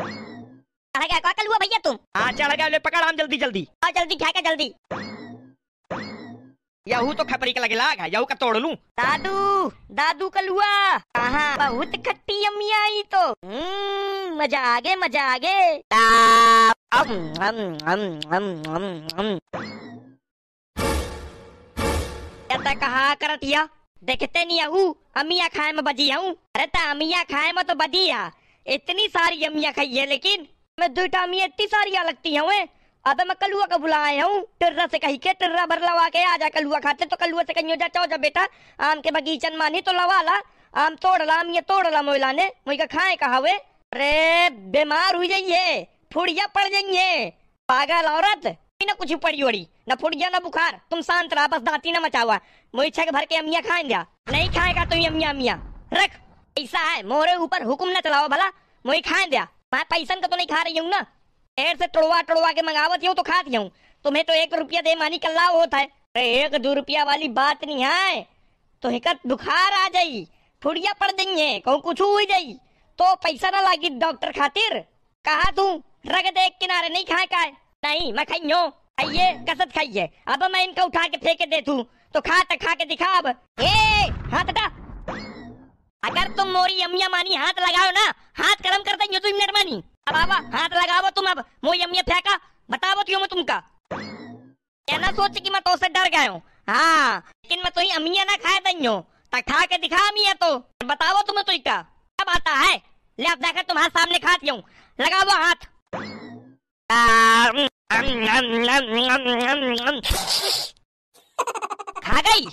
कहा गया कल हुआ भैया तुम हाँ चढ़ गया पकड़ हम जल्दी जल्दी हाँ जल्दी क्या जल्दी यहू तो खपरी का लगे लाग है यहू का तोड़ लू दादू दादू कल हुआ कहा बहुत खट्टी अम्मी आई तो हम्म, मजा आ गए मजा आ गए कहा करतिया देखते नहीं आहू अमिया खाए में बजी हूँ अरे तो अमिया खाए में तो बजी है इतनी सारी अमिया खाई है लेकिन मैं दुटा अमियाँ इतनी सारी लगती हूँ अब मैं कलुआ का बुला आया हूँ टर्रा से कही के टर्रा भर लवा के आ जा कलुआ खाते तो कलुआ से कहीं हो जा जा बेटा आम के बगीचन मानी तो लवा ला आम तोड़ ला अमिया तोड़ ला मोहिला ने मुझे खाए कहा हुए अरे बीमार हुई जाइए फुड़िया पड़ जाइए पागल औरत ना कुछ पड़ी ओड़ी ना फुड़िया न बुखार तुम शांत रहा बस दाती ना मचावा मुझे छक भर के अमिया खाएंगे नहीं खाएगा तुम तो अमिया अमिया रख ऐसा है मोरे ऊपर हुकुम न चलाओ भला मोई खाए दिया मैं पैसन का तो नहीं खा रही हूँ ना एयर से तोड़वा तोड़वा के मंगावती हूँ तो खा दिया हूँ तुम्हें तो एक रुपया दे मानी कल्ला होता है अरे एक दो रुपया वाली बात नहीं है तो हिकत बुखार आ जाई फुड़िया पड़ है कहूँ कुछ हुई जाई तो पैसा ना लागी डॉक्टर खातिर कहा तू रग दे किनारे नहीं खाए का नहीं मैं खाई हूँ खाइए कसत खाइये अब मैं इनका उठा के फेंके दे तू तो खा तक तो खा के दिखा अब ए हाथ हटा अगर तुम मोरी यमिया मानी हाथ लगाओ ना हाथ कर्म कर देंगे तुम तो मिनट मानी अब आवा हाथ लगाओ तुम अब मोरी यमिया फेंका बताओ क्यों मैं तुमका ये ना सोच कि मैं तो उससे डर गया हूँ हाँ लेकिन मैं तो ही अमिया ना खाए देंगे तो खा के दिखा अमिया तो बताओ तुम्हें तो का क्या बात है ले अब देखा तुम्हारे हाथ सामने खाती हूँ लगाओ हाथ खा गई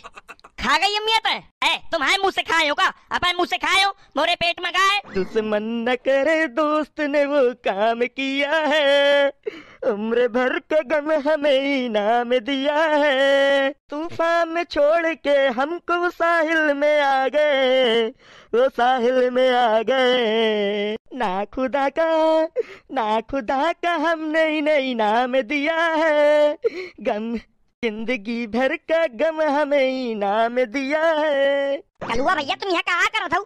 खा गई अम्मियत है तुम्हारे मुँह से खाए होगा अपन मुँह से खाए हो मोरे पेट में गाय दुश्मन न करे दोस्त ने वो काम किया है उम्र भर को गम हमें इनाम दिया है तूफान में छोड़ के हमको साहिल में आ गए वो साहिल में आ गए ना खुदा का ना खुदा का हमने इन्हें इनाम दिया है गम जिंदगी भर का गम हमें इनाम दिया है चलुआ भैया तुम यहाँ कहा करो था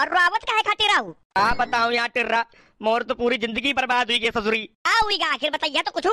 और रावत का है खाते हूँ कहा बताऊँ यहाँ टिर्रा मोर तो पूरी जिंदगी बर्बाद हुई ससुरी हुई आखिर बताइए तो कुछ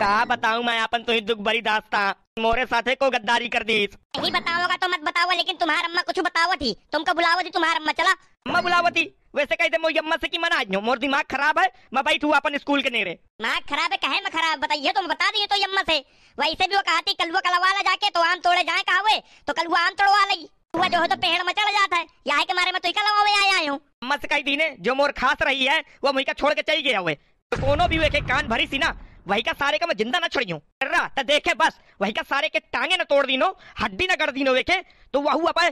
कहा बताऊँ मैं अपन तो ही दुख भरी दास्ता मोरे साथे को गद्दारी कर दी नहीं बताओगा तो मत बताओ लेकिन तुम्हारा अम्मा कुछ बताओ थी तुमको बुलावो थी तुम्हारा अम्मा चला अम्मा बुलावती थी वैसे कहते मो यम्मा से की मना मोर दिमाग खराब है मैं बैठ हुआ अपन स्कूल के नेरे दिमाग खराब है कहे मैं खराब बताइए तुम तो बता दिए तो यम्मा से वैसे भी वो कहती कलुआ ला जाके तो आम तोड़े जाए कहा हुए तो कलुआ आम तोड़वा लगी जो है तो पेड़ में चढ़ जाता है यहाँ के मारे में तुका लगा हुए आया हूँ अम्मा से कही दीने जो मोर खास रही है वो का छोड़ के चली गया हुए तो कोनो भी एक कान भरी सी ना वही का सारे का मैं जिंदा ना छोड़ी हूँ तो देखे बस वही का सारे के टांगे ना तोड़ दीनो हड्डी ना कर दीनो वेखे तो वह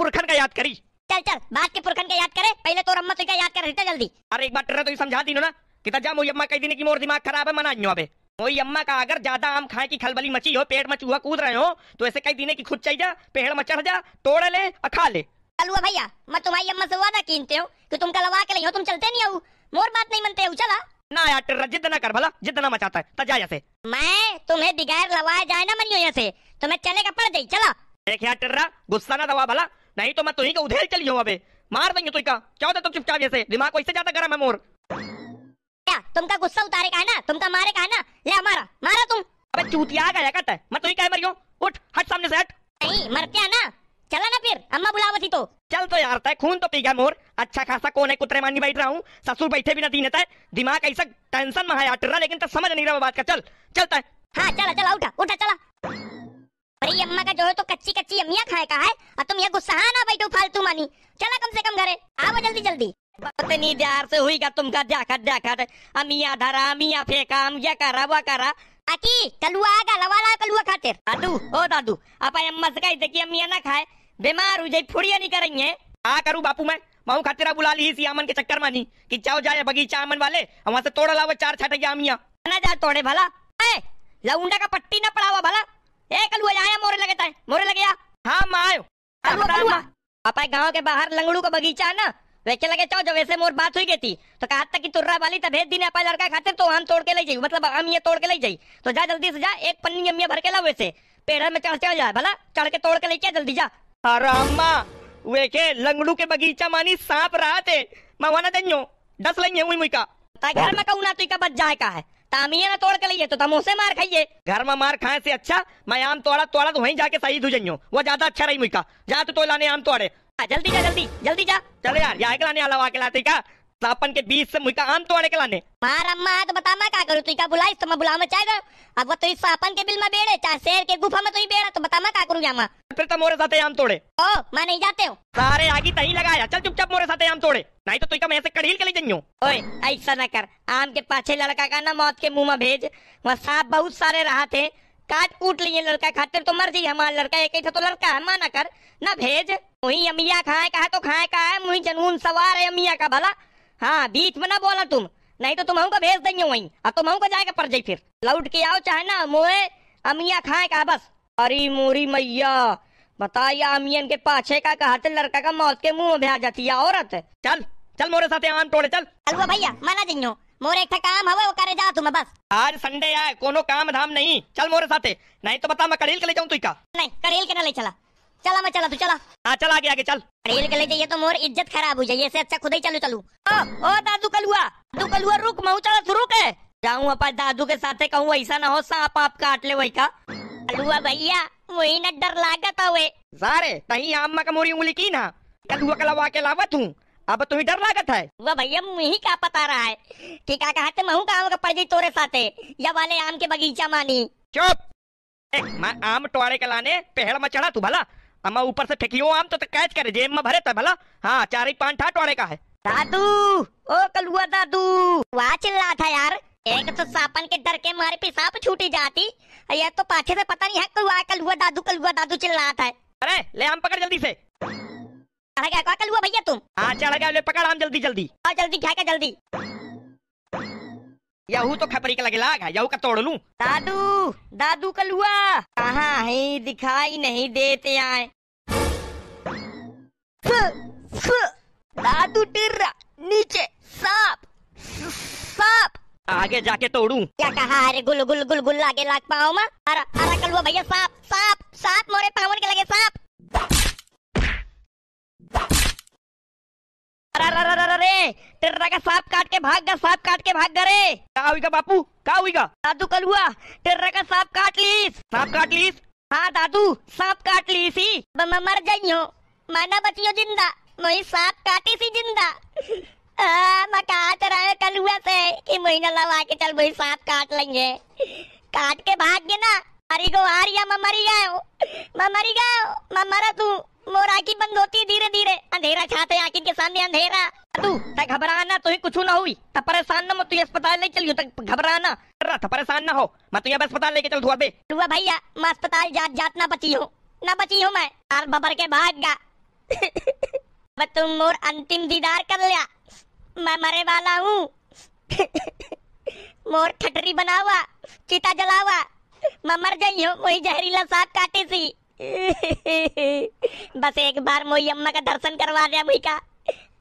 पुरखन का याद करी चल चल बात के पुरखन का याद करे पहले तो अम्मा तुझे याद कर रही जल्दी अरे एक बार तो समझा दी ना कि तजा मोई अम्मा कई दिन की मोर दिमाग खराब है मना अबे मोई अम्मा का अगर ज्यादा आम खाए की खलबली मची हो पेड़ में चूहा कूद रहे हो तो ऐसे कई दिन की खुद जा पेड़ में चढ़ जा तोड़ ले और खा ले चलुआ भैया मैं तुम्हारी अम्मा से वादा कीनते हो कि तुम कलवा के हो तुम चलते नहीं हो मोर बात नहीं मनते हो चला ना यार टेरा जिद ना कर भला जिद ना मचाता है तजा यहाँ से मैं तुम्हें बिगैर लवाए जाए ना मनियो यहाँ से तुम्हें तो चलेगा पड़ जाये चला देख यार टेर्रा गुस्सा ना दवा भला नहीं तो मैं तुम्हें तो का उधेल चली हूँ अबे मार देंगे तुम तो का क्या होता तुम चुपचाप जैसे दिमाग को इससे ज्यादा गर्म है मोर क्या तुमका गुस्सा उतारे का है ना तुमका मारे का है ना ले मारा मारा तुम अबे चूतिया का कट है मैं तुम्हें तो कह मरियो उठ हट सामने से हट नहीं मरते हैं ना चला ना फिर अम्मा बुलावा थी तो चल तो यार तय खून तो पी गया मोर अच्छा खासा कौन है कुतरे मानी बैठ रहा हूँ ससुर बैठे भी ना दीने तय दिमाग ऐसा टेंशन में है यार लेकिन तब समझ नहीं रहा बात का चल चलता है हाँ चला चला उठा उठा चला बड़ी अम्मा का जो है तो कच्ची कच्ची अम्मिया खाए का है और तुम ये गुस्सा ना बैठो फालतू मानी चला कम से कम घरे आओ जल्दी जल्दी इतनी देर से हुई का तुमका देखत देखत अमिया धरा अमिया फेंका अमिया करा वा करा अकी कलुआ आगा लवाला कलुआ खाते दादू ओ दादू आप अम्मा से कहते कि अमिया ना खाए बीमार हो जाए फुड़िया नहीं करेंगे आ करू बापू मैं माऊ खातिर बुला ली अमन के चक्कर मानी कि जाओ जाए बगीचा अमन वाले वहां से तोड़ लाओ चार छठे अमिया ना जा तोड़े भला ए लौंडा का पट्टी ना पड़ावा भला ए कलुआ आया मोरे लगे ताए मोरे लगे आ हां हाँ, गांव के बाहर लंगड़ू का बगीचा है ना वैसे लगे चाहो जब वैसे मोर बात हुई गई थी तो कहा था की तुर्रा वाली तो भेज दी ना लड़का खाते तो हम तोड़ के ले जाइए मतलब हम ये तोड़ के ले जाइए तो जा जल्दी से जा एक पन्नी अम्मिया भर के ला वैसे पेड़ में चढ़ चढ़ जा भला चढ़ के तोड़ के ले जल्दी जा अरे अम्मा वे के लंगड़ू के बगीचा मानी सांप रहा थे मैं दे दस लेंगे हुई मुई का घर में कहू ना तुका बच जाए का है तामिया ना तोड़ के लिए तो तमोसे मार खाइए घर में मार खाए से अच्छा मैं आम तोड़ा तोड़ा तो वहीं जाके सही हो जाइयो वो ज्यादा अच्छा रही मुझका जा तो, लाने आम तोड़े जल्दी जा जल्दी जल्दी जा चले यार यहाँ के लाने आला वहाँ के लाते का सापन के बीच से मुझका आम तोड़े के लाने मार अम्मा तो बता मैं क्या करूँ तुका बुलाई तो मैं बुलावा चाहे अब वो तो इस सापन के बिल में बेड़े चाहे शेर के गुफा में तो ही बेड़ा तो बता मैं क्या करूँ यहाँ फिर तो मोरे साथ आम तोड़े ओ मैं नहीं जाते हो सारे आगे तही लगाया चल चुपचाप मोरे साथ आम तोड़े नहीं तो तुम ऐसे कड़ील के लिए जाइयो ओए ऐसा ना कर आम के पाछे लड़का का ना मौत के मुंह में भेज वहाँ सांप बहुत सारे रहा थे काट कूट लिए लड़का खातिर तो मर जी हमारा लड़का एक ही तो लड़का है माना कर ना भेज वही अमिया खाए कहा तो खाए का है मुही जनून सवार है अमिया का भला हाँ बीच में ना बोला तुम नहीं तो तुम हमको भेज देंगे वही तुम हमको जाएगा पर जाई फिर लौट के आओ चाहे ना मोए अमिया खाए का बस अरे मोरी मैया बताया आमियन के पाछे का कहा था लड़का का मौत के मुंह में आ जाती है औरत चल चल मोरे साथ आम तोड़े चल अलवा भैया मना जियो मोरे एक काम हवे वो करे जा तुम बस आज संडे है कोनो काम धाम नहीं चल मोरे साथे नहीं तो बता मैं करेल के ले जाऊं तू का नहीं करेल के ना ले चला चला मैं चला तू चला हां चल आगे आगे चल करेल के ले जाइए तो मोर इज्जत खराब हो जाइए इससे अच्छा खुद ही चलो चलू ओ ओ दादू कलुआ दादू कलुआ रुक मऊ चला रुक है जाऊं अपन दादू के साथे कहूं ऐसा ना हो सांप आप काट ले वही का कलुआ भैया मुही न डर लागत हवे सारे तही आम का मोरी उंगली की ना कलुआ कलावा के लावत हूँ अब तुम्हें डर लागत है वह भैया मुही का पता रहा है कि का थे महू का का पर्दी तोरे साथे या वाले आम के बगीचा मानी चुप मैं आम टोरे के लाने पेड़ में चढ़ा तू भला अम्मा ऊपर से फेंकियो आम तो, तो कैच करे जेब में भरे था भला हाँ चार ही पान ठा टोड़े का है दादू ओ कलुआ दादू वाह चिल्ला था यार एक तो सापन के डर के मारे पे सांप छूटी जाती यह तो पाछे से पता नहीं है कल हुआ कल हुआ दादू कल हुआ दादू चिल रहा था अरे ले आम पकड़ जल्दी से चढ़ गया कल हुआ भैया तुम हाँ चढ़ गया ले पकड़ आम जल्दी जल्दी और हाँ, जल्दी क्या जल्दी यहू तो खपरी का लगे लाग है यहू का तोड़ लू दादू दादू कल हुआ कहा ही दिखाई नहीं देते आए दादू टिर्रा नीचे सा आगे जाके तोड़ू क्या कहा अरे गुल गुल गुल गुल आगे लाग पाओ मा अरे अरे कलवा भैया सांप सांप सांप मोरे पावन के लगे सांप अरे टेर्रा का सांप काट के भाग गया सांप काट के भाग गया रे का हुईगा बापू का हुईगा दादू कल हुआ टेर्रा का सांप काट ली सांप काट ली हाँ दादू सांप काट ली सी मैं मर जाइयो माना बचियो जिंदा मोई सांप काटी सी जिंदा हाँ, मैं कहा चला कलुआ से कि महीना लगा के चल भाई साथ काट लेंगे काट के भाग गए ना अरे गो आ रही मैं मरी गया हूँ मैं मरी गया हूँ मैं मरा तू मोर आंखी बंद होती धीरे धीरे अंधेरा छाते आंखी के सामने अंधेरा तू तक घबराना तुझे कुछ ना हुई तब परेशान ना मत तुझे अस्पताल ले चलियो तक घबराना रहा था परेशान ना हो मैं तुझे अस्पताल लेके चल धुआ बे धुआ भैया मैं अस्पताल जात जात ना बची हूँ ना बची हूँ मैं और बबर के भाग गा तुम मोर अंतिम दीदार कर लिया मैं मरे वाला हूँ मोर ठटरी बनावा चिता जलावा मैं मर गई हूँ वही जहरीला साग काटे सी बस एक बार मोई अम्मा का दर्शन करवा दिया मुई का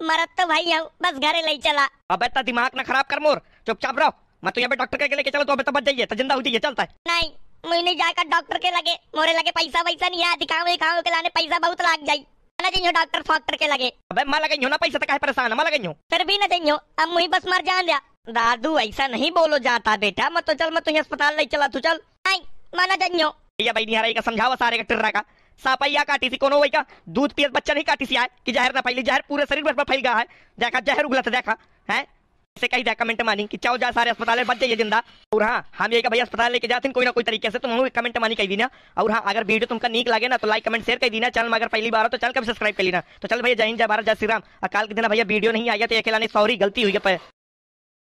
मरत तो भाई हूँ बस घरे ले चला अब इतना दिमाग ना खराब कर मोर चुपचाप रहो मैं तो यहाँ पे डॉक्टर के लेके चलो तो अब बच जाइए जिंदा होती है चलता है नहीं मुई नहीं जाकर डॉक्टर के लगे मोरे लगे पैसा वैसा नहीं है दिखाओ दिखाओ के लाने पैसा बहुत लाग जाये डॉक्टर फॉक्टर के लगे अबे मैं ना पैसा तक परेशान मैं फिर भी ना जइयो अब मुही बस मर जान दिया दादू ऐसा नहीं बोलो जाता बेटा मत तो चल मैं तुझे अस्पताल ले चला तू चल नहीं मैं भैया भाई नहीं का समझावा सारे का टर्रा का सापैया काटी सी कोनो वही का दूध पियत बच्चा नहीं काटी सी आए कि जहर ना फैली जहर पूरे शरीर पर फैल गया है देखा जहर था देखा है से जाए कमेंट मानी कि चाहो जा सारे अस्पताल में बच जाइए जिंदा और हाँ हम ये भाई अस्पताल लेके जाते हैं कोई ना कोई तरीके से तुम कमेंट मानी कही देना और हाँ अगर वीडियो तुमका नीक लगे ना तो लाइक कमेंट शेयर कर देना चैनल में अगर पहली बार हो तो चल कभी सब्सक्राइब कर लेना तो चल भैया जय हिंद जय भारत जय श्री राम अकाल के दिन भैया वीडियो नहीं आया तो अकेला नहीं सॉरी गलती हुई है